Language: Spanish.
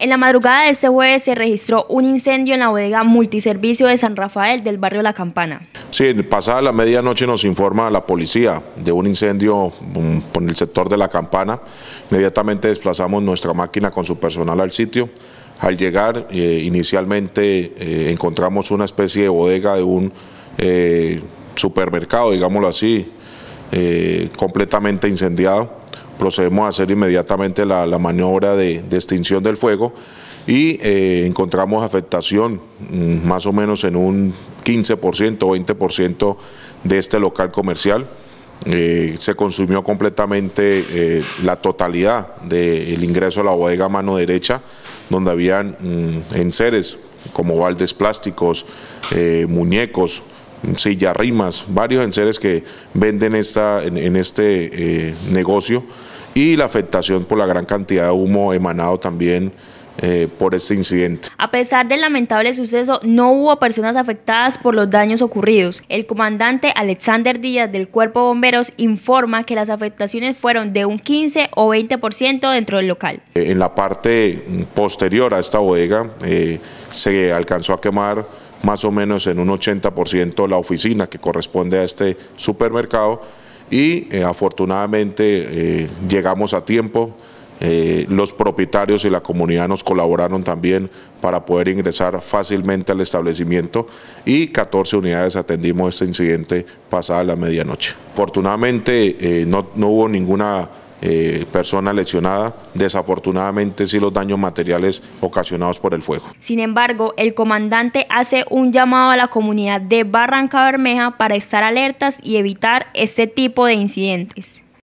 En la madrugada de este jueves se registró un incendio en la bodega multiservicio de San Rafael del barrio La Campana. Sí, pasada la medianoche nos informa la policía de un incendio por mm, el sector de La Campana. Inmediatamente desplazamos nuestra máquina con su personal al sitio. Al llegar, eh, inicialmente eh, encontramos una especie de bodega de un eh, supermercado, digámoslo así, completamente incendiado procedemos a hacer inmediatamente la, maniobra de, extinción del fuego y eh, encontramos afectación mm, más o menos en un 15% o 20% de este local comercial. Eh, se consumió completamente eh, la totalidad del ingreso a la bodega mano derecha, donde habían mm, enseres como baldes plásticos, muñecos, sillas rimas, varios enseres que venden esta, en este negocio y la afectación por la gran cantidad de humo emanado también eh, por este incidente. A pesar del lamentable suceso, no hubo personas afectadas por los daños ocurridos. El comandante Alexander Díaz del Cuerpo Bomberos informa que las afectaciones fueron de un 15 o 20% dentro del local. Eh, en la parte mm, posterior a esta bodega eh, se alcanzó a quemar más o menos en un 80% la oficina que corresponde a este supermercado y eh, afortunadamente eh, llegamos a tiempo. Eh, los propietarios y la comunidad nos colaboraron también para poder ingresar fácilmente al establecimiento y 14 unidades atendimos este incidente pasada la medianoche. Afortunadamente no hubo ninguna eh, persona lesionada, desafortunadamente sí los daños materiales ocasionados por el fuego. Sin embargo, el comandante hace un llamado a la comunidad de Barranca Bermeja para estar alertas y evitar este tipo de incidentes.